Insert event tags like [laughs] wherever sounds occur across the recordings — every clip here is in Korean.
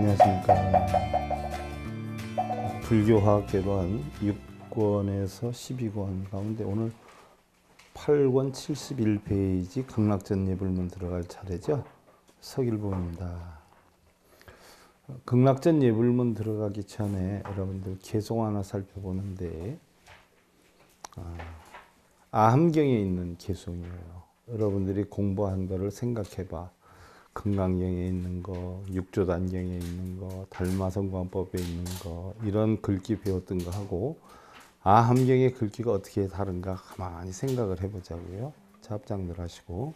안녕하십니까 불교화학계로 6권에서 12권 가운데 오늘 8권 71페이지 극락전 예불문 들어갈 차례죠 서길보입니다 극락전 예불문 들어가기 전에 여러분들 개송 하나 살펴보는데 아, 아함경에 있는 개송이에요 여러분들이 공부한 거를 생각해봐 금강경에 있는 거, 육조단경에 있는 거, 달마성관법에 있는 거 이런 글귀 배웠던 거 하고 아함경의 글귀가 어떻게 다른가 가만히 생각을 해보자고요. 잡장들 하시고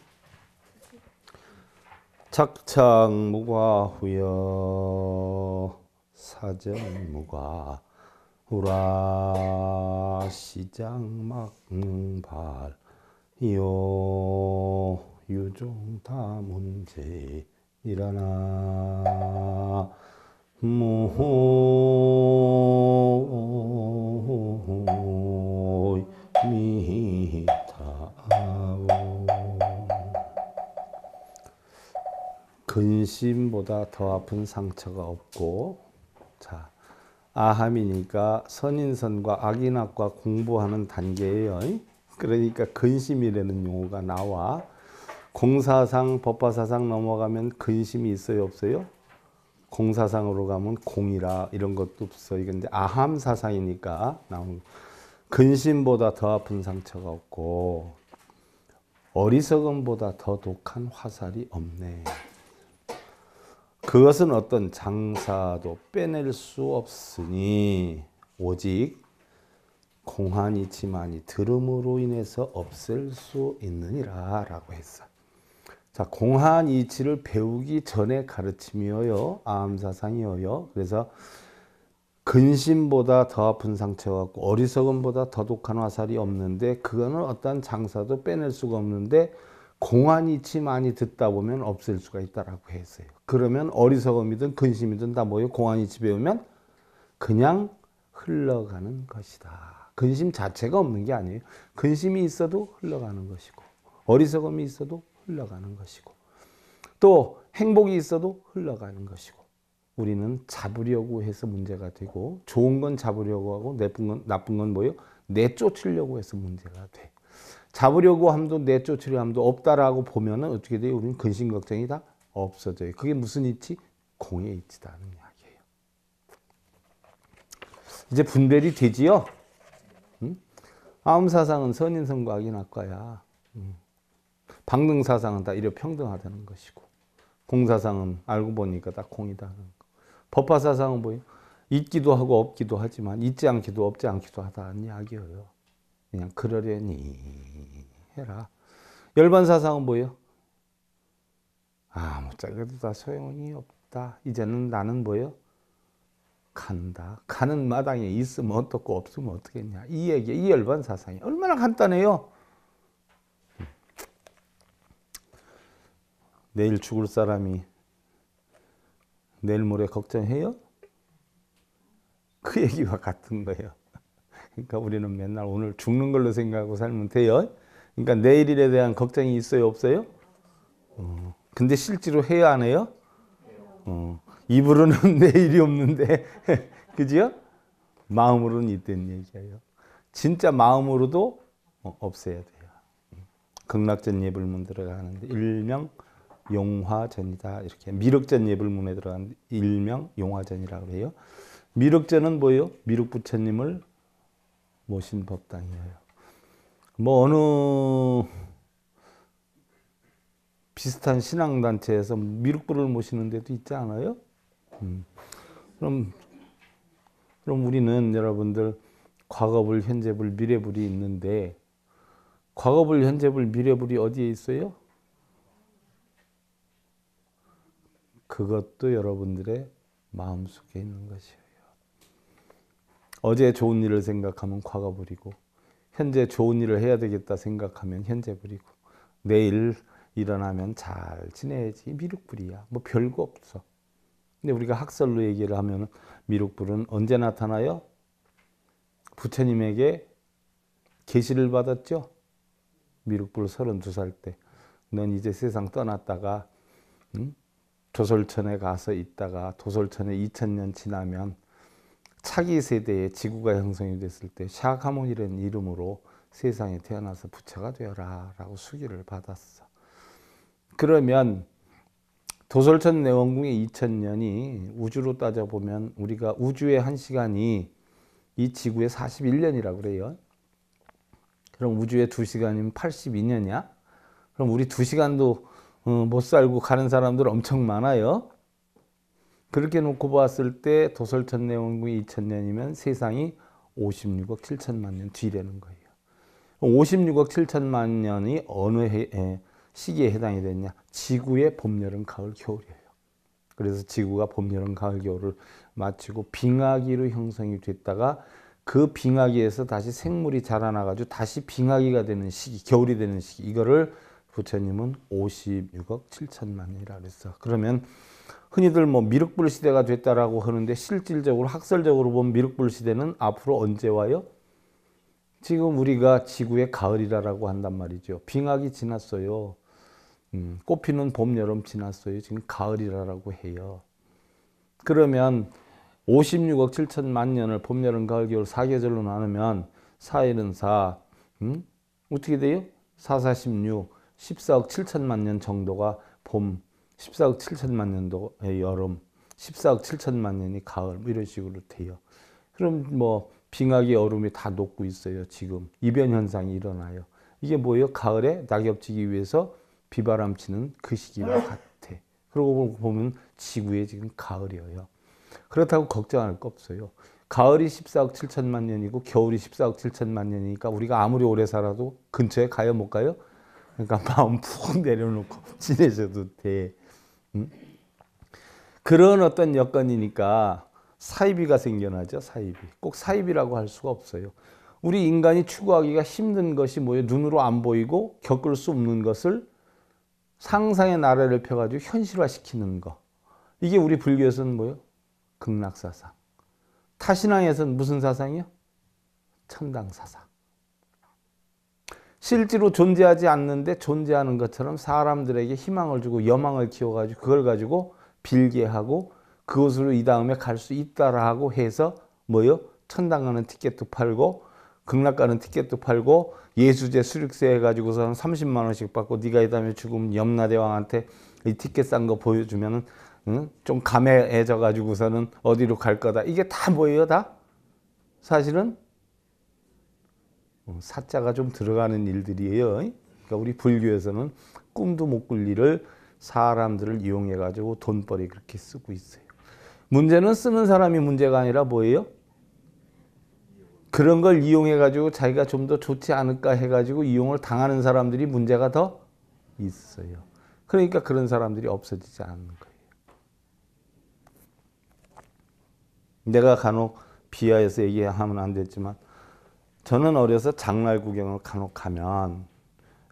착착무과 후여 사정무과 우라시장막발 요 유종타문제 일어나 모 미타오 근심보다 더 아픈 상처가 없고 자 아함이니까 선인선과 악인악과 공부하는 단계예요. 그러니까 근심이라는 용어가 나와. 공사상, 법화사상 넘어가면 근심이 있어요, 없어요? 공사상으로 가면 공이라 이런 것도 없어. 이게 이제 아함 사상이니까 나온 근심보다 더 아픈 상처가 없고 어리석음보다 더 독한 화살이 없네. 그것은 어떤 장사도 빼낼 수 없으니 오직 공한 이치만이 들음으로 인해서 없앨 수 있느니라 라고 했어. 자, 공한 이치를 배우기 전에 가르침이어요. 암사상이어요. 그래서 근심보다 더 아픈 상처가 없고 어리석음보다 더 독한 화살이 없는데 그거는 어떤 장사도 빼낼 수가 없는데 공한 이치 많이 듣다 보면 없앨 수가 있다라고 했어요. 그러면 어리석음이든 근심이든 다 뭐예요? 공한 이치 배우면 그냥 흘러가는 것이다. 근심 자체가 없는 게 아니에요. 근심이 있어도 흘러가는 것이고 어리석음이 있어도 흘러가는 것이고 또 행복이 있어도 흘러가는 것이고 우리는 잡으려고 해서 문제가 되고 좋은 건 잡으려고 하고 나쁜 건, 나쁜 건 뭐예요? 내쫓으려고 해서 문제가 돼. 잡으려고 함도 내쫓으려 함도 없다라고 보면은 어떻게 돼요? 우리는 근심 걱정이 다 없어져요. 그게 무슨 이치? 공의 이치다는 이야기예요. 이제 분별이 되지요. 음? 암사상은 선인성과학인 학과야. 음. 방능사상은 다이래 평등하다는 것이고 공사상은 알고 보니까 다 공이다 하는 거. 법화사상은 뭐예요? 있기도 하고 없기도 하지만 있지 않기도 없지 않기도 하다는 이야기예요. 그냥 그러려니 해라. 열반사상은 뭐예요? 아무짝에도 다 소용이 없다. 이제는 나는 뭐예요? 간다. 가는 마당에 있으면 어떻고 없으면 어떻겠냐. 이 얘기, 이 열반사상이 얼마나 간단해요. 내일 죽을 사람이 내일 모레 걱정해요? 그 얘기와 같은 거예요. [laughs] 그러니까 우리는 맨날 오늘 죽는 걸로 생각하고 살면 돼요. 그러니까 내일 일에 대한 걱정이 있어요, 없어요? 어, 근데 실제로 해야 안 해요? 어, 입으로는 [laughs] 내일이 없는데, [laughs] 그지요? 마음으로는 있던 얘기예요. 진짜 마음으로도 없애야 돼요. 극락전 예불문 들어가는데 일명 용화전이다. 이렇게 미륵전 예불문에 들어간 일명 용화전이라고 해요. 미륵전은 뭐예요? 미륵 부처님을 모신 법당이에요. 뭐 어느 비슷한 신앙단체에서 미륵불을 모시는 데도 있지 않아요? 음. 그럼 그럼 우리는 여러분들 과거불, 현재불, 미래불이 있는데 과거불, 현재불, 미래불이 어디에 있어요? 그것도 여러분들의 마음속에 있는 것이에요. 어제 좋은 일을 생각하면 과거 부리고 현재 좋은 일을 해야 되겠다 생각하면 현재 부리고 내일 일어나면 잘 지내야지 미륵불이야 뭐 별거 없어 근데 우리가 학설로 얘기를 하면 미륵불은 언제 나타나요? 부처님에게 계시를 받았죠 미륵불 32살 때넌 이제 세상 떠났다가 응? 도솔천에 가서 있다가 도솔천에 2000년 지나면 차기 세대에 지구가 형성이 됐을 때샤카모이라는 이름으로 세상에 태어나서 부처가 되어라 라고 수기를 받았어. 그러면 도솔천 내원궁의 2000년이 우주로 따져보면 우리가 우주의 한 시간이 이 지구의 41년이라고 그래요. 그럼 우주의 2시간이면 82년이야? 그럼 우리 2시간도 어, 못 살고 가는 사람들 엄청 많아요. 그렇게 놓고 봤을 때 도설천 내원군이 2000년이면 세상이 56억 7천만 년 뒤라는 거예요. 56억 7천만 년이 어느 해, 에, 시기에 해당이 되냐? 지구의 봄, 여름, 가을, 겨울이에요. 그래서 지구가 봄, 여름, 가을, 겨울을 마치고 빙하기로 형성이 됐다가 그 빙하기에서 다시 생물이 자라나가지고 다시 빙하기가 되는 시기, 겨울이 되는 시기, 이거를 부처님은 56억 7천만이라 고했어 그러면 흔히들 뭐 미륵불 시대가 됐다라고 하는데 실질적으로 학설적으로 보면 미륵불 시대는 앞으로 언제 와요? 지금 우리가 지구의 가을이라고 한단 말이죠. 빙하기 지났어요. 음, 꽃피는 봄, 여름 지났어요. 지금 가을이라고 해요. 그러면 56억 7천만 년을 봄, 여름, 가을, 겨울 4계절로 나누면 4일은 4, 음? 어떻게 돼요? 4, 4, 16. 14억 7천만 년 정도가 봄, 14억 7천만 년도의 여름, 14억 7천만 년이 가을 뭐 이런 식으로 돼요. 그럼 뭐 빙하기 얼음이 다 녹고 있어요. 지금 이변 현상이 일어나요. 이게 뭐예요? 가을에 낙엽 지기 위해서 비바람 치는 그 시기와 같아. 그러고 보면 지구에 지금 가을이에요. 그렇다고 걱정할 거 없어요. 가을이 14억 7천만 년이고 겨울이 14억 7천만 년이니까 우리가 아무리 오래 살아도 근처에 가요 못 가요? 그러니까 [laughs] 마음 푹 내려놓고 [laughs] 지내셔도 돼. 음? 그런 어떤 여건이니까 사이비가 생겨나죠. 사이비. 꼭 사이비라고 할 수가 없어요. 우리 인간이 추구하기가 힘든 것이 뭐예요? 눈으로 안 보이고 겪을 수 없는 것을 상상의 나래를 펴가지고 현실화시키는 거. 이게 우리 불교에서는 뭐예요? 극락사상. 타신앙에서는 무슨 사상이요? 천당사상. 실제로 존재하지 않는데 존재하는 것처럼 사람들에게 희망을 주고 여망을 키워가지고 그걸 가지고 빌게 하고 그것으로 이 다음에 갈 수 있다라고 해서 뭐요? 천당 가는 티켓도 팔고 극락 가는 티켓도 팔고 예수제 수륙세 해가지고서 는 30만 원씩 받고 네가 이 다음에 죽으면 염라대왕한테 이 티켓 싼 거 보여주면은 응? 좀 감해져 가지고서는 어디로 갈 거다 이게 다 뭐예요 다 사실은 어, 사자가 좀 들어가는 일들이에요. 그러니까 우리 불교에서는 꿈도 못 꿀 일을 사람들을 이용해 가지고 돈벌이 그렇게 쓰고 있어요. 문제는 쓰는 사람이 문제가 아니라 뭐예요? 그런 걸 이용해 가지고 자기가 좀 더 좋지 않을까 해 가지고 이용을 당하는 사람들이 문제가 더 있어요. 그러니까 그런 사람들이 없어지지 않는 거예요. 내가 간혹 비하해서 얘기하면 안 됐지만 저는 어려서 장날 구경을 간혹 가면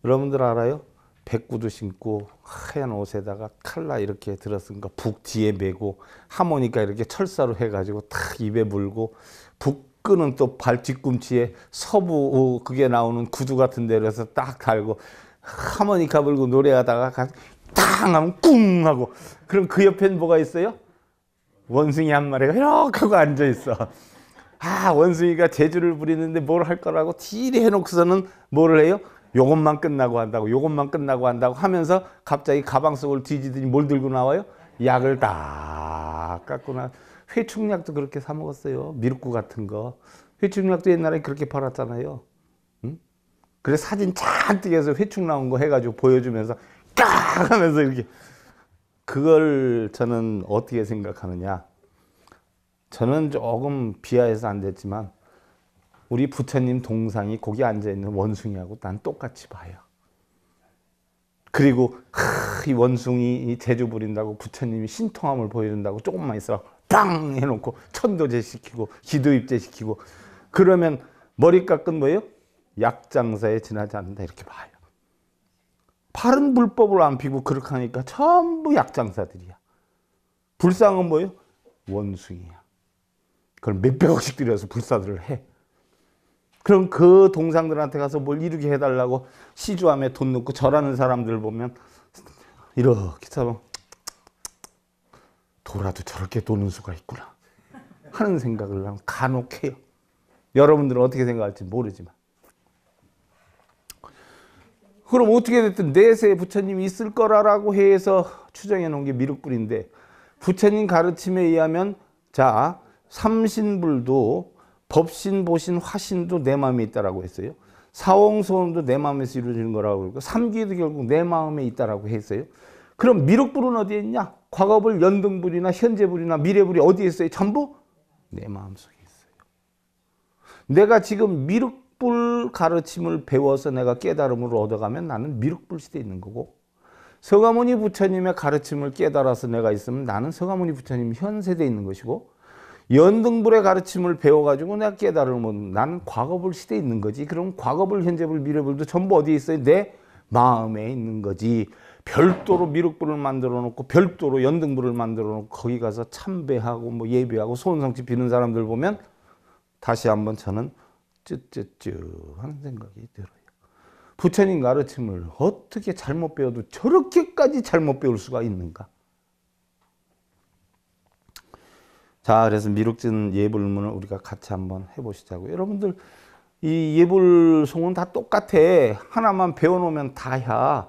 여러분들 알아요? 백구도 신고 하얀 옷에다가 칼라 이렇게 들었은 거북 뒤에 메고 하모니까 이렇게 철사로 해가지고 탁 입에 물고 북끈은 또발 뒤꿈치에 서부 어, 그게 나오는 구두 같은 데로 서딱 달고 하모니카 불고 노래하다가 탕 하면 꿍 하고 그럼 그 옆엔 뭐가 있어요? 원숭이 한 마리가 이렇게 하고 앉아있어 아 원숭이가 재주를 부리는데 뭘 할 거라고 티리 해놓고서는 뭐를 해요? 요것만 끝나고 한다고 요것만 끝나고 한다고 하면서 갑자기 가방 속을 뒤지더니 뭘 들고 나와요? 약을 다 깎구나 회충약도 그렇게 사 먹었어요 미륵구 같은 거 회충약도 옛날에 그렇게 팔았잖아요 응? 그래 사진 잔뜩 해서 회충 나온 거 해가지고 보여주면서 깍 하면서 이렇게 그걸 저는 어떻게 생각하느냐 저는 조금 비하해서 안 됐지만 우리 부처님 동상이 거기 앉아있는 원숭이하고 난 똑같이 봐요. 그리고 하, 이 원숭이 이주 부린다고 부처님이 신통함을 보여준다고 조금만 있어 빵 해놓고 천도제 시키고 기도입제 시키고 그러면 머리 깎은 뭐예요? 약장사에 지나지 않는다 이렇게 봐요. 바른 불법을 안 피고 그렇게 하니까 전부 약장사들이야. 불쌍은 뭐예요? 원숭이야. 그걸 몇백억씩 들여서 불사들을 해. 그럼 그 동상들한테 가서 뭘 이루게 해달라고 시주함에 돈 넣고 절하는 사람들 보면 이렇게 참 돌아도 저렇게 도는 수가 있구나 하는 생각을 하면 간혹 해요. 여러분들은 어떻게 생각할지 모르지만. 그럼 어떻게 됐든 내세 부처님이 있을 거라고 해서 추정해 놓은 게 미륵불인데 부처님 가르침에 의하면 자 삼신불도 법신, 보신, 화신도 내 마음에 있다라고 했어요. 사홍소원도 내 마음에서 이루어지는 거라고 그고 삼기도 결국 내 마음에 있다라고 했어요. 그럼 미륵불은 어디에 있냐? 과거불, 연등불이나 현재불이나 미래불이 어디에 있어요? 전부 내 마음속에 있어요. 내가 지금 미륵불 가르침을 배워서 내가 깨달음을 얻어가면 나는 미륵불 시대에 있는 거고 서가모니 부처님의 가르침을 깨달아서 내가 있으면 나는 서가모니 부처님 현 세대에 있는 것이고 연등불의 가르침을 배워가지고 내가 깨달으면 나는 과거불 시대에 있는 거지. 그럼 과거불, 현재불, 미래불도 전부 어디에 있어요? 내 마음에 있는 거지. 별도로 미륵불을 만들어 놓고 별도로 연등불을 만들어 놓고 거기 가서 참배하고 뭐 예배하고 소원성취 비는 사람들 보면 다시 한번 저는 쯔쯔쯔 하는 생각이 들어요. 부처님 가르침을 어떻게 잘못 배워도 저렇게까지 잘못 배울 수가 있는가? 자, 그래서 미륵진 예불문을 우리가 같이 한번 해보시자고. 여러분들, 이 예불송은 다 똑같아. 하나만 배워놓으면 다야.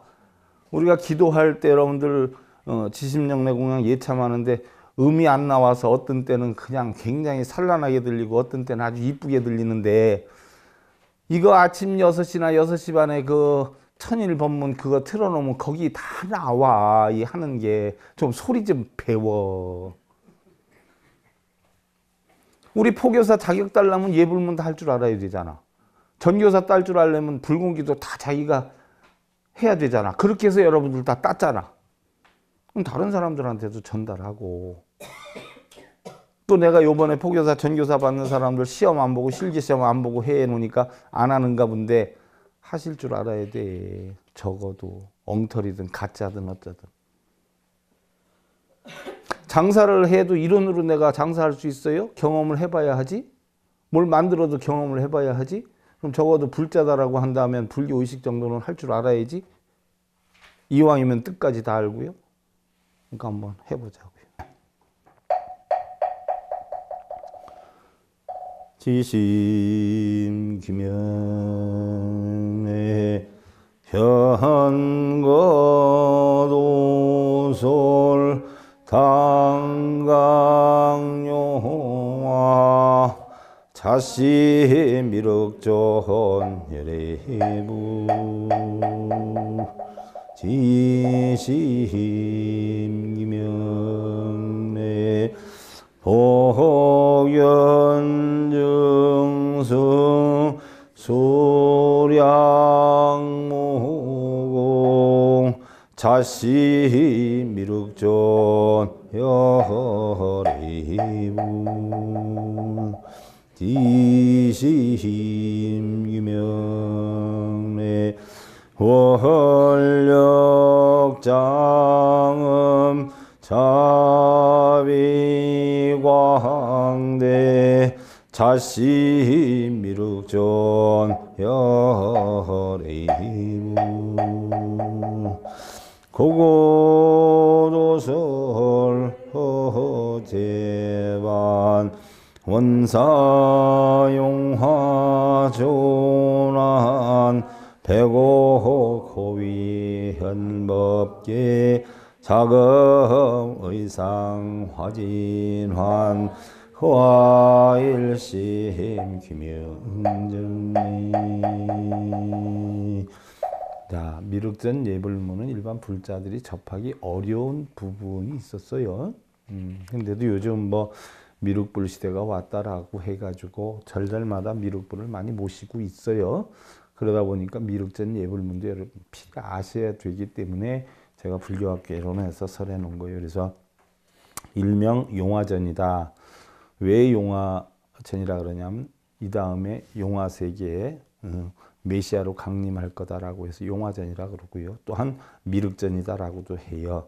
우리가 기도할 때 여러분들, 어, 지심령내 공양 예참하는데 음이 안 나와서 어떤 때는 그냥 굉장히 산란하게 들리고 어떤 때는 아주 이쁘게 들리는데 이거 아침 6시나 6시 반에 그 천일 법문 그거 틀어놓으면 거기 다 나와. 이 하는 게 좀 소리 좀 배워. 우리 포교사 자격 달라면 예불문 다할 줄 알아야 되잖아. 전교사 딸 줄 알려면 불공기도 다 자기가 해야 되잖아. 그렇게 해서 여러분들 다 땄잖아. 그럼 다른 사람들한테도 전달하고 또 내가 요번에 포교사 전교사 받는 사람들 시험 안 보고 실기시험 안 보고 해 놓으니까 안 하는가 본데 하실 줄 알아야 돼 적어도 엉터리든 가짜든 어쩌든 장사를 해도 이론으로 내가 장사할 수 있어요? 경험을 해봐야 하지? 뭘 만들어도 경험을 해봐야 하지? 그럼 적어도 불자다라고 한다면 불교의식 정도는 할 줄 알아야지? 이왕이면 뜻까지 다 알고요. 그러니까 한번 해보자고요. 지심 기면의 현거도솔 상강요화 자시미륵존여리부 지심기명내 복여 자시 미륵존 여리분 허디시힘 유명래 월력장음 자비광대 자시 미륵존 여리분 허 고고도설 허제반 원사용화조난 배고호코위현법계 자금의상화진환 허아일심 김영정님 자, 미륵전 예불문은 일반 불자들이 접하기 어려운 부분이 있었어요. 음, 근데도 요즘 뭐 미륵불 시대가 왔다라고 해가지고 절절마다 미륵불을 많이 모시고 있어요. 그러다 보니까 미륵전 예불문도 여러분 피가 아셔야 되기 때문에 제가 불교학계로는 해서 설해 놓은 거예요. 그래서 일명 용화전이다. 왜 용화전이라 그러냐면 이 다음에 용화세계에 음, 메시아로 강림할 거다라고 해서 용화전이라 그러고요. 또한 미륵전이다라고도 해요.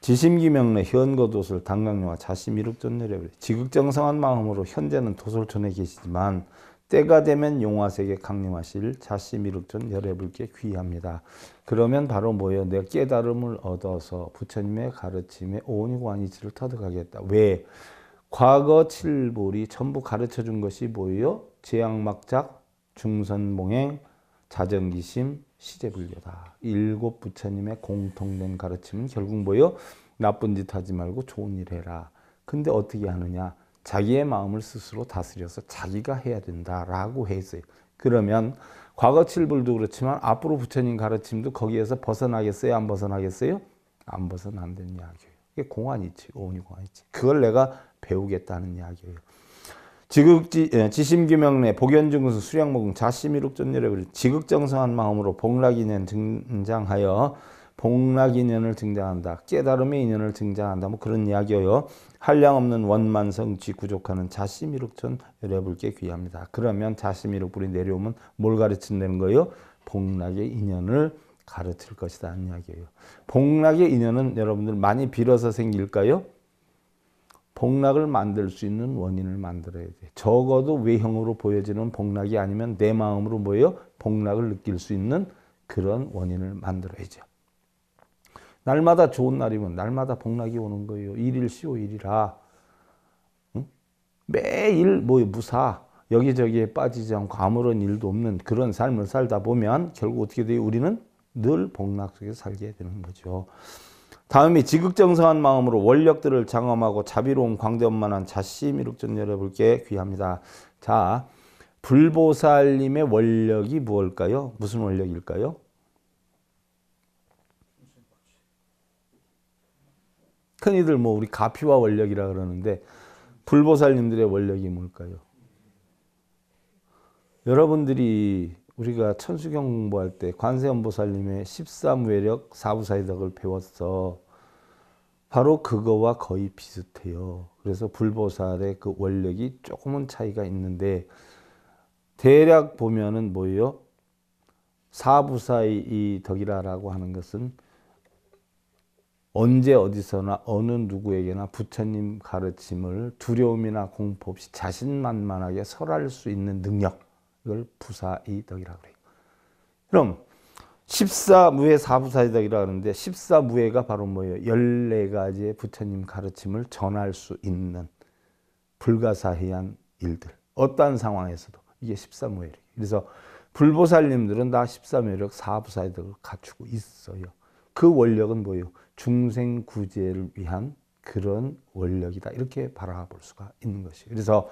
지심기명래 현거도술 단강요와 자시미륵전례래 지극정성한 마음으로 현재는 도솔천에 계시지만 때가 되면 용화세계 강림하실 자시미륵전 열애불께 귀합니다. 그러면 바로 뭐예요? 내가 깨달음을 얻어서 부처님의 가르침에 온이 관이치를 터득하겠다. 왜? 과거 칠불이 전부 가르쳐준 것이 뭐예요? 제약막작 중선봉행, 자정기심, 시제불교다. 일곱 부처님의 공통된 가르침은 결국 뭐요? 나쁜 짓 하지 말고 좋은 일 해라. 근데 어떻게 하느냐? 자기의 마음을 스스로 다스려서 자기가 해야 된다라고 했어요. 그러면 과거 칠불도 그렇지만 앞으로 부처님 가르침도 거기에서 벗어나겠어요? 안 벗어나겠어요? 안 벗어난다는 이야기예요. 이게 공안이지, 오니 공안이지. 그걸 내가 배우겠다는 이야기예요. 지극지 예, 지심규명내 복연증수 수량목은 자심이룩전열에 지극정성한 마음으로 복락인연 등장하여 복락인연을 등장한다. 깨달음의 인연을 등장한다. 뭐 그런 이야기요. 한량 없는 원만성지 구족하는 자심이룩전 여러분께 귀합니다. 그러면 자심이룩불이 내려오면 뭘 가르친다는 거예요? 복락의 인연을 가르칠 것이다. 이야기예요. 복락의 인연은 여러분들 많이 빌어서 생길까요? 복락을 만들 수 있는 원인을 만들어야 돼. 적어도 외형으로 보여지는 복락이 아니면 내 마음으로 뭐예 복락을 느낄 수 있는 그런 원인을 만들어야죠. 날마다 좋은 날이면 날마다 복락이 오는 거예요. 일일 시오 일이라. 응? 매일 뭐 무사 여기저기에 빠지지 않고 아무런 일도 없는 그런 삶을 살다 보면 결국 어떻게 돼요? 우리는 늘 복락 속에 살게 되는 거죠. 다음이 지극정성한 마음으로 원력들을 장엄하고 자비로운 광대엄만한 자심이룩전 열어볼게 귀합니다. 자, 불보살님의 원력이 무엇일까요? 무슨 원력일까요? 흔히들 뭐 우리 가피와 원력이라 그러는데 불보살님들의 원력이 뭘까요? 여러분들이 우리가 천수경 공부할 때 관세음보살님의 13외력 사부사이덕을 배웠어. 바로 그거와 거의 비슷해요. 그래서 불보살의 그 원력이 조금은 차이가 있는데 대략 보면은 뭐예요? 사부사의 이 덕이라라고 하는 것은 언제 어디서나 어느 누구에게나 부처님 가르침을 두려움이나 공포 없이 자신만만하게 설할 수 있는 능력 이걸 부사이덕이라고 그요 그럼 14무의 사부사이덕이라고 하는데 14무의가 바로 뭐예요? 14가지의 부처님 가르침을 전할 수 있는 불가사의한 일들. 어떠한 상황에서도 이게 14무의력. 그래서 불보살님들은 다 14무의력, 사부사이덕을 갖추고 있어요. 그 원력은 뭐예요? 중생 구제를 위한 그런 원력이다. 이렇게 바라볼 수가 있는 것이에요. 그래서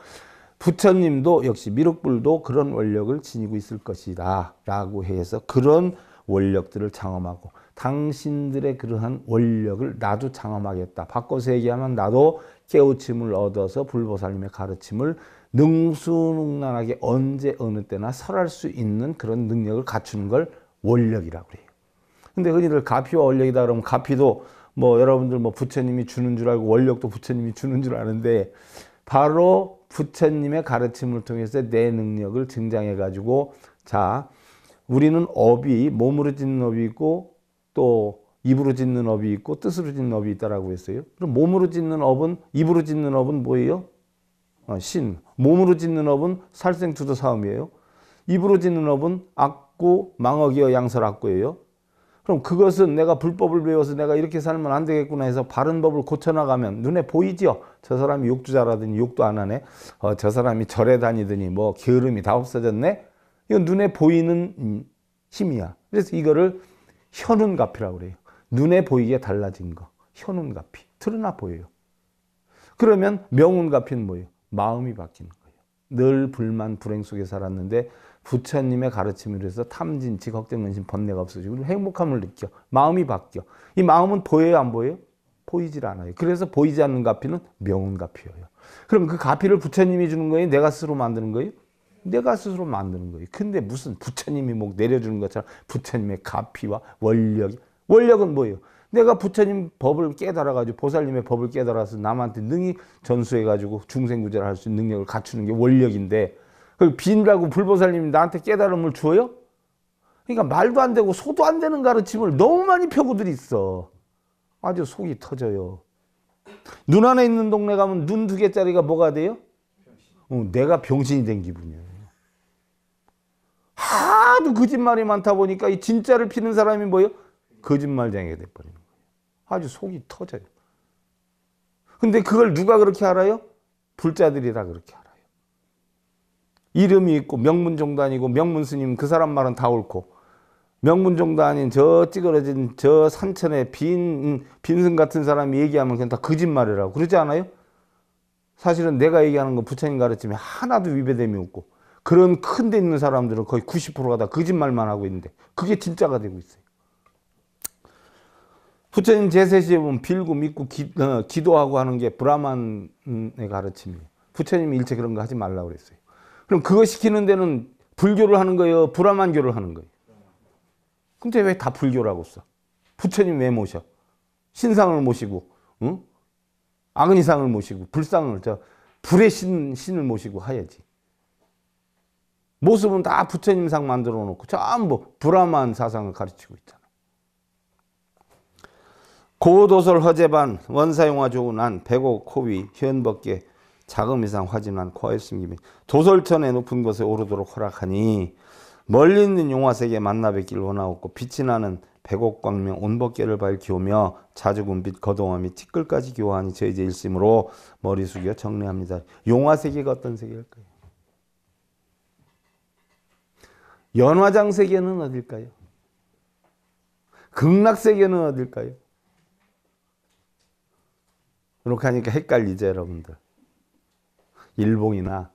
부처님도 역시 미륵불도 그런 원력을 지니고 있을 것이다 라고 해서 그런 원력들을 장엄하고 당신들의 그러한 원력을 나도 장엄하겠다. 바꿔서 얘기하면 나도 깨우침을 얻어서 불보살님의 가르침을 능수능란하게 언제 어느 때나 설할 수 있는 그런 능력을 갖추는 걸 원력이라고 그요 근데 흔히들 가피와 원력이다 그러면 가피도 뭐 여러분들 뭐 부처님이 주는 줄 알고 원력도 부처님이 주는 줄 아는데 바로 부처님의 가르침을 통해서 내 능력을 증장해 가지고 자 우리는 업이 몸으로 짓는 업이 있고 또 입으로 짓는 업이 있고 뜻으로 짓는 업이 있다라고 했어요. 그럼 몸으로 짓는 업은 입으로 짓는 업은 뭐예요? 어, 신. 몸으로 짓는 업은 살생투도 사음이에요. 입으로 짓는 업은 악고 망어기어 양설악고예요. 그럼 그것은 내가 불법을 배워서 내가 이렇게 살면 안 되겠구나 해서 바른 법을 고쳐나가면 눈에 보이지요. 저 사람이 욕도잘하더니 욕도 안 하네. 어, 저 사람이 절에 다니더니 뭐 게으름이 다 없어졌네. 이건 눈에 보이는 음, 힘이야. 그래서 이거를 현운가피라고 그래요. 눈에 보이게 달라진 거. 현운가피. 드러나 보여요. 그러면 명운가피는 뭐예요? 마음이 바뀌는 거예요. 늘 불만 불행 속에 살았는데 부처님의 가르침을 위해서 탐진치, 걱정근심, 번뇌가 없어지고 행복함을 느껴. 마음이 바뀌어. 이 마음은 보여요, 안 보여요? 보이질 않아요. 그래서 보이지 않는 가피는 명운가피예요. 그럼 그 가피를 부처님이 주는 거예요? 내가 스스로 만드는 거예요? 내가 스스로 만드는 거예요. 근데 무슨 부처님이 뭐 내려주는 것처럼 부처님의 가피와 원력이 원력은 뭐예요? 내가 부처님 법을 깨달아가지고 보살님의 법을 깨달아서 남한테 능히 전수해가지고 중생구제를 할 수 있는 능력을 갖추는 게 원력인데 그빈라고 불보살님이 나한테 깨달음을 주어요? 그러니까 말도 안 되고 소도 안 되는 가르침을 너무 많이 펴고들 있어. 아주 속이 터져요. 눈 안에 있는 동네 가면 눈 두 개짜리가 뭐가 돼요? 어, 내가 병신이 된 기분이에요. 하도 거짓말이 많다 보니까 이 진짜를 피는 사람이 뭐예요? 거짓말쟁이가 돼버리는 거예요. 아주 속이 터져요. 근데 그걸 누가 그렇게 알아요? 불자들이라 그렇게 알아요. 이름이 있고 명문종단이고 명문스님 그 사람 말은 다 옳고 명문종단인 저 찌그러진 저 산천의 빈 빈승 같은 사람이 얘기하면 그냥 다 거짓말이라고 그러지 않아요? 사실은 내가 얘기하는 거 부처님 가르침이 하나도 위배됨이 없고 그런 큰 데 있는 사람들은 거의 90%가 다 거짓말만 하고 있는데 그게 진짜가 되고 있어요. 부처님 제세시에 보면 빌고 믿고 기, 어, 도하고 하는 게 브라만의 가르침이에요. 부처님이 일체 그런 거 하지 말라 고 그랬어요. 그럼 그거 시키는 데는 불교를 하는 거예요? 불화만교를 하는 거예요? 근데 왜 다 불교라고 써? 부처님 왜 모셔? 신상을 모시고, 응? 악은상을 모시고, 불상을, 저, 불의 신, 신을 모시고 하야지. 모습은 다 부처님상 만들어 놓고 전부 불화만 사상을 가르치고 있잖아. 고도설 허재반 원사용화 조은한 백옥 호위 현법계 자금 이상 화진한 코에 숨김이 도솔천의 높은 곳에 오르도록 허락하니 멀리 있는 용화세계 만나 뵙길 원하옵고 빛이 나는 백옥광명 온벗계를 밝히오며 자주군빛 거동함이 티끌까지 교환이 저희제 일심으로 머리 숙여 정리합니다. 용화세계가 어떤 세계일까요? 연화장 세계는 어딜까요? 극락 세계는 어딜까요? 이렇게 하니까 헷갈리죠 여러분들. 일봉이나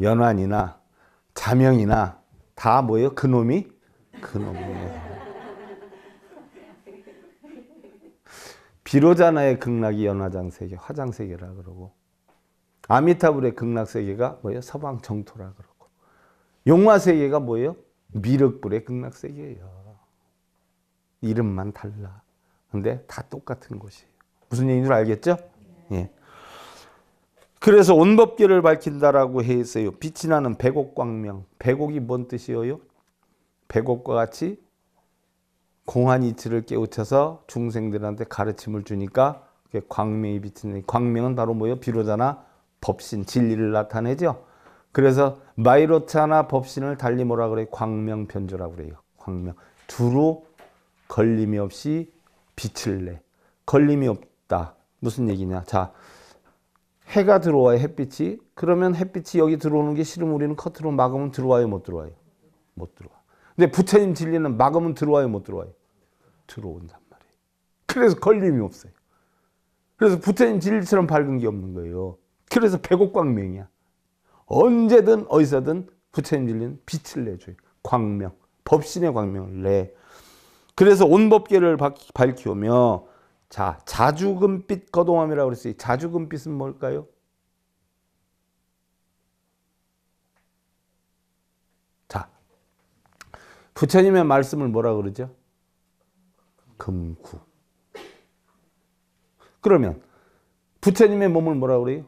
연환이나 자명이나 다 뭐예요? 그놈이? 그놈이에요. 비로자나의 극락이 연화장세계, 화장세계라 그러고 아미타불의 극락세계가 뭐예요? 서방정토라 그러고 용화세계가 뭐예요? 미륵불의 극락세계예요. 이름만 달라. 근데 다 똑같은 곳이에요. 무슨 얘기인 줄 알겠죠? 예. 그래서 온법계를 밝힌다라고 했어요. 빛이 나는 백옥광명. 백옥이 뭔 뜻이에요? 백옥과 같이 공한이치를 깨우쳐서 중생들한테 가르침을 주니까 광명이 비치는 광명은 바로 뭐예요? 비로자나 법신, 진리를 나타내죠. 그래서 마이로차나 법신을 달리 뭐라 그래요? 광명편조라고 그래요. 광명. 두루 걸림이 없이 빛을 내. 걸림이 없다. 무슨 얘기냐. 자, 해가 들어와요, 햇빛이. 그러면 햇빛이 여기 들어오는 게 싫으면 우리는 커트로 막으면 들어와요, 못 들어와요? 못 들어와. 근데 부처님 진리는 막으면 들어와요, 못 들어와요? 들어온단 말이에요. 그래서 걸림이 없어요. 그래서 부처님 진리처럼 밝은 게 없는 거예요. 그래서 백옥광명이야. 언제든 어디서든 부처님 진리는 빛을 내줘요. 광명, 법신의 광명을 내. 그래서 온법계를 밝히오며 자, 자주금빛 거동함이라고 그랬어요. 자주금빛은 뭘까요? 자, 부처님의 말씀을 뭐라 그러죠? 금구. 그러면 부처님의 몸을 뭐라 그래요?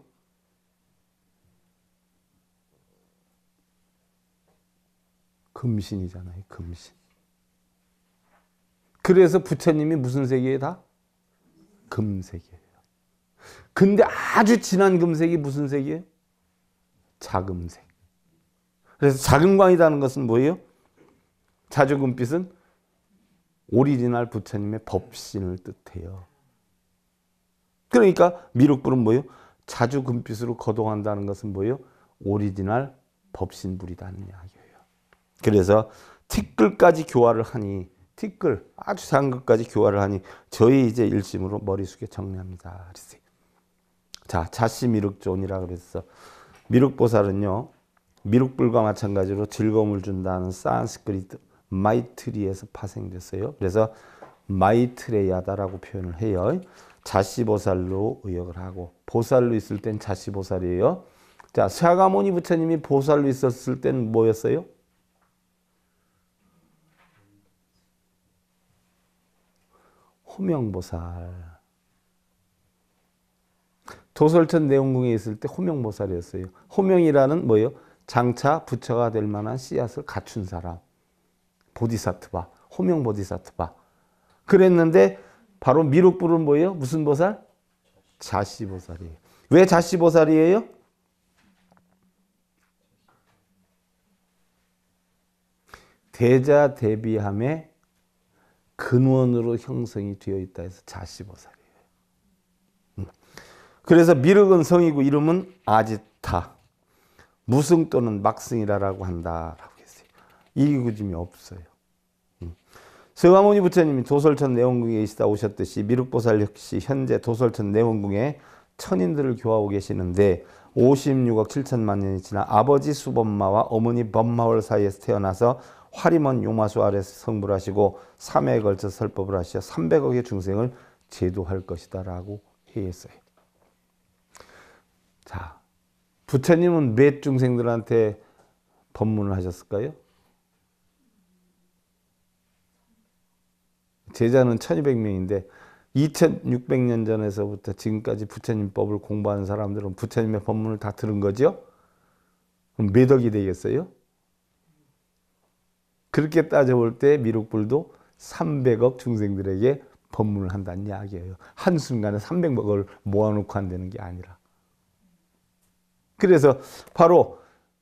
금신이잖아요. 금신. 그래서 부처님이 무슨 세계에 다? 금색이에요. 근데 아주 진한 금색이 무슨 색이에요? 자금색. 그래서 자금광이라는 것은 뭐예요? 자주금빛은 오리지널 부처님의 법신을 뜻해요. 그러니까 미륵불은 뭐예요? 자주금빛으로 거동한다는 것은 뭐예요? 오리지널 법신불이라는 이야기예요. 그래서 티끌까지 교화를 하니 티끌 아주 작은 것까지 교화를 하니 저희 이제 일심으로 머리 숙여 정리합니다. 자, 자시 미륵존이라 그랬어. 미륵보살은요. 미륵불과 마찬가지로 즐거움을 준다는 산스크리트 마이트리에서 파생됐어요. 그래서 마이트레야다라고 표현을 해요. 자시보살로 의역을 하고 보살로 있을 땐 자시보살이에요. 자, 샤가모니 부처님이 보살로 있었을 땐 뭐였어요? 호명보살. 도설천 내원궁에 있을 때 호명보살이었어요. 호명이라는 뭐예요? 장차 부처가 될 만한 씨앗을 갖춘 사람. 보디사트바. 호명 보디사트바. 그랬는데 바로 미륵불은 뭐예요? 무슨 보살? 자시보살이에요. 왜 자시보살이에요? 대자 대비함에 근원으로 형성이 되어 있다 해서 자시보살이에요. 음. 그래서 미륵은 성이고 이름은 아지타. 무승 또는 막승이라고 한다라고 했어요. 이기구짐이 없어요. 서가모니 음. 부처님이 도설천 내원궁에 있다 오셨듯이 미륵보살 역시 현재 도설천 내원궁에 천인들을 교하고 계시는데 56억 7천만 년이 지나 아버지 수범마와 어머니 범마월 사이에서 태어나서 화림한 요마수 아래서 성불하시고 3회에 걸쳐 설법을 하시어 300억의 중생을 제도할 것이다 라고 했어요. 자, 부처님은 몇 중생들한테 법문을 하셨을까요? 제자는 1200명인데 2600년 전에서부터 지금까지 부처님 법을 공부하는 사람들은 부처님의 법문을 다 들은 거죠? 그럼 몇 억이 되겠어요? 그렇게 따져볼 때 미륵불도 300억 중생들에게 법문을 한다는 이야기예요. 한순간에 300억을 모아놓고 한다는 게 아니라. 그래서 바로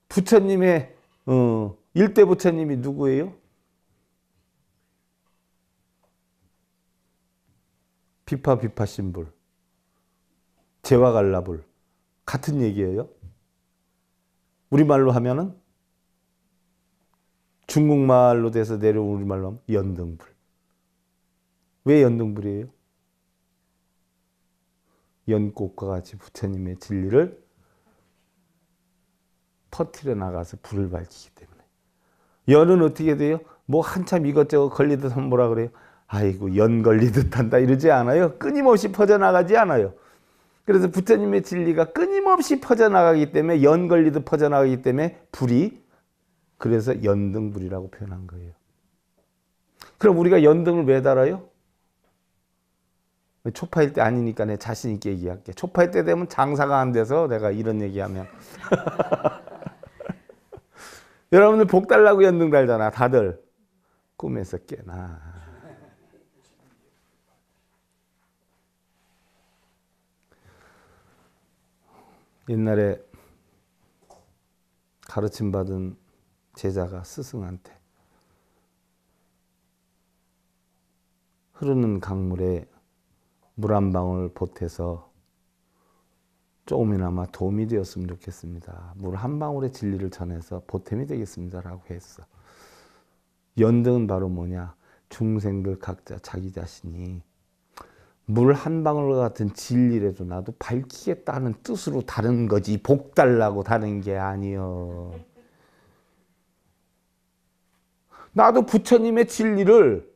부처님의 어, 일대 부처님이 누구예요? 비파 비파 신불, 재화갈라불 같은 얘기예요. 우리말로 하면은 중국말로 돼서 내려온 우리말로 하면 연등불. 왜 연등불이에요? 연꽃과 같이 부처님의 진리를 퍼트려 나가서 불을 밝히기 때문에. 연은 어떻게 돼요? 뭐 한참 이것저것 걸리듯 하면 뭐라 그래요? 아이고 연 걸리듯 한다 이러지 않아요? 끊임없이 퍼져나가지 않아요. 그래서 부처님의 진리가 끊임없이 퍼져나가기 때문에 연 걸리듯 퍼져나가기 때문에 불이 그래서 연등불이라고 표현한 거예요. 그럼 우리가 연등을 왜 달아요? 초파일 때 아니니까 내 자신 있게 얘기할게. 초파일 때 되면 장사가 안 돼서 내가 이런 얘기하면. [laughs] 여러분들 복 달라고 연등 달잖아. 다들. 꿈에서 깨나. 옛날에 가르침 받은 제자가 스승한테 흐르는 강물에 물 한 방울 보태서 조금이나마 도움이 되었으면 좋겠습니다. 물 한 방울의 진리를 전해서 보탬이 되겠습니다라고 했어. 연등은 바로 뭐냐? 중생들 각자 자기 자신이 물 한 방울 같은 진리라도 나도 밝히겠다는 뜻으로 다른 거지 복 달라고 다른 게 아니요. 나도 부처님의 진리를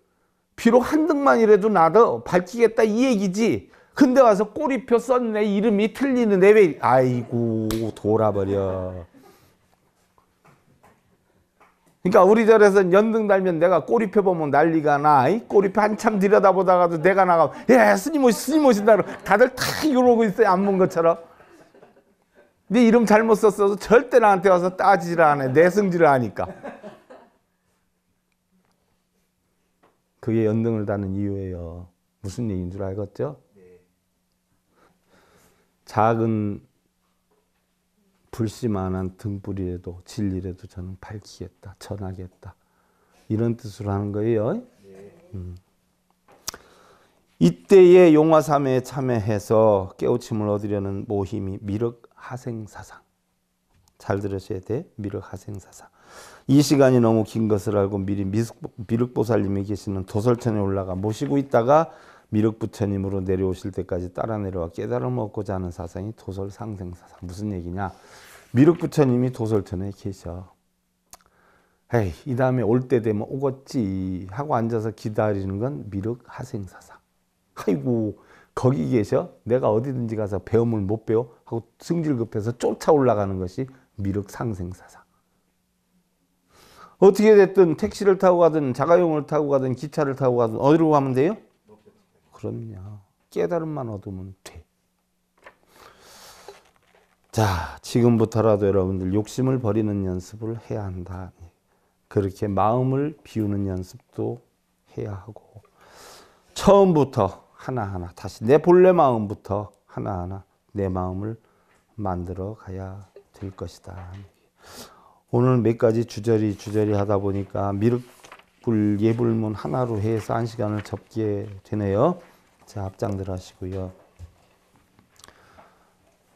비록 한등만이라도 나도 밝히겠다 이 얘기지. 근데 와서 꼬리표 썼네. 이름이 틀리는데 왜 아이고 돌아버려. 그러니까 우리 절에서 연등 달면 내가 꼬리표 보면 난리가 나. 꼬리표 한참 들여다보다가도 내가 나가. 예, 스님 오시, 스님 오신다. 다들 다 이러고 있어요. 안 본 것처럼. 네 이름 잘못 썼어서 절대 나한테 와서 따지질 않아. 내성질을 하니까. 그게 연등을 다는 이유예요. 무슨 얘기인 줄 알겠죠? 네. 작은 불씨만한 등불이라도 진리라도 저는 밝히겠다, 전하겠다. 이런 뜻으로 하는 거예요. 네. 음. 이때의 용화삼에 참여해서 깨우침을 얻으려는 모임이 미륵하생사상. 잘 들으셔야 돼. 미륵하생사상. 이 시간이 너무 긴 것을 알고 미리 미륵보살님이 계시는 도설천에 올라가 모시고 있다가 미륵부처님으로 내려오실 때까지 따라 내려와 깨달음 얻고자 하는 사상이 도설상생사상. 무슨 얘기냐? 미륵부처님이 도설천에 계셔. 에이, 이 다음에 올 때 되면 오겠지 하고 앉아서 기다리는 건 미륵하생사상. 아이고, 거기 계셔? 내가 어디든지 가서 배움을 못 배워? 하고 승질급해서 쫓아 올라가는 것이 미륵상생사상. 어떻게 됐든 택시를 타고 가든 자가용을 타고 가든 기차를 타고 가든 어디로 가면 돼요? 그럼요. 깨달음만 얻으면 돼. 자, 지금부터라도 여러분들 욕심을 버리는 연습을 해야 한다. 그렇게 마음을 비우는 연습도 해야 하고 처음부터 하나하나 다시 내 본래 마음부터 하나하나 내 마음을 만들어 가야 될 것이다. 오늘 몇 가지 주저리 주저리 하다 보니까 미륵불 예불문 하나로 해서 한 시간을 접게 되네요. 자, 앞장들 하시고요.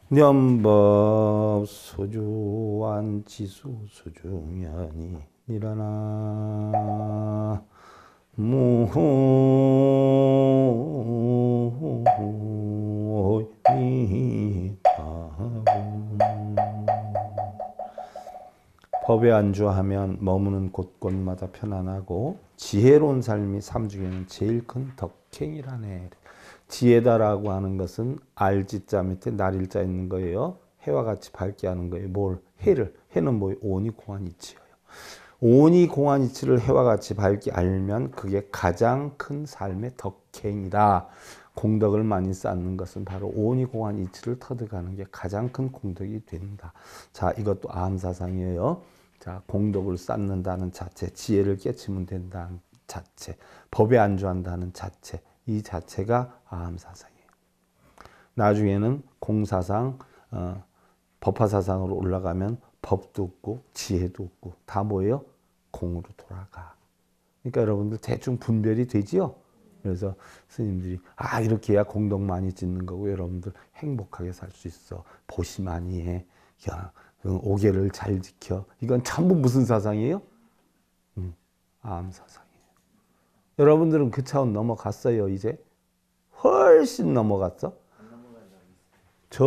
년법 소주한 지수 소중하니 일어나 무호이다 법에 안주하면 머무는 곳곳마다 편안하고 지혜로운 삶이 삶 중에는 제일 큰 덕행이라네. 지혜다라고 하는 것은 알지자 밑에 날일자 있는 거예요. 해와 같이 밝게 하는 거예요. 뭘? 해를. 해는 뭐 온이 공안이치예요. 온이 공안이치를 해와 같이 밝게 알면 그게 가장 큰 삶의 덕행이다. 공덕을 많이 쌓는 것은 바로 온이 공안이치를 터득하는 게 가장 큰 공덕이 된다. 자, 이것도 암사상이에요. 자, 공덕을 쌓는다는 자체, 지혜를 깨치면 된다는 자체, 법에 안주한다는 자체, 이 자체가 아함사상이에요. 나중에는 공사상, 어, 법화사상으로 올라가면 법도 없고 지혜도 없고 다뭐예 공으로 돌아가. 그러니까 여러분들 대충 분별이 되지요? 그래서 스님들이 아 이렇게 해야 공덕 많이 짓는 거고 여러분들 행복하게 살 수 있어. 보시 많이 해. 야, 오개를잘 지켜. 이건 전부 무슨 사상이에요? 음, 암 사상이에요. 여러분들은 그 차원 넘어갔어요, 이제? 훨씬 넘어갔어? 저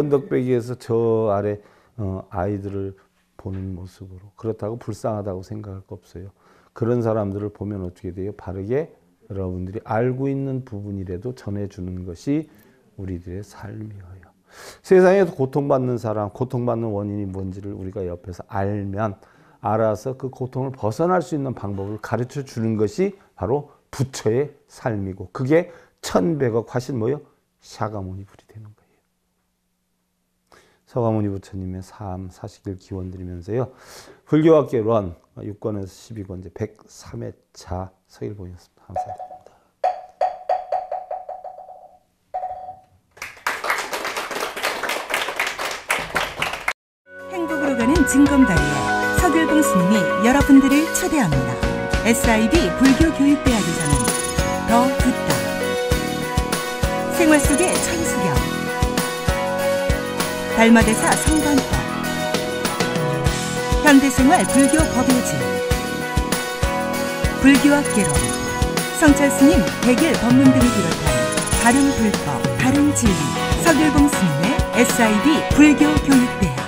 언덕배기에서 저 아래 어, 아이들을 보는 모습으로 그렇다고 불쌍하다고 생각할 거 없어요. 그런 사람들을 보면 어떻게 돼요? 바르게 여러분들이 알고 있는 부분이라도 전해주는 것이 우리들의 삶이에요. 세상에서 고통받는 사람, 고통받는 원인이 뭔지를 우리가 옆에서 알면 알아서 그 고통을 벗어날 수 있는 방법을 가르쳐 주는 것이 바로 부처의 삶이고 그게 천백억 화신 모여 샤가모니 불이 되는 거예요. 서가모니 부처님의 삶 사시길 기원드리면서요. 불교학개론 6권에서 12권 제 103회차 서일본이었습니다. 감사합니다. 진검다리에 서글봉 스님이 여러분들을 초대합니다. SIB 불교교육대학에서는 더 듣다. 생활 속의 천수경. 달마대사 성관법. 현대생활 불교 법요진. 불교학개론. 성찰 스님 백일 법문 등을 비롯한 다른 불법, 다른 진리. 서글봉 스님의 SIB 불교교육대학.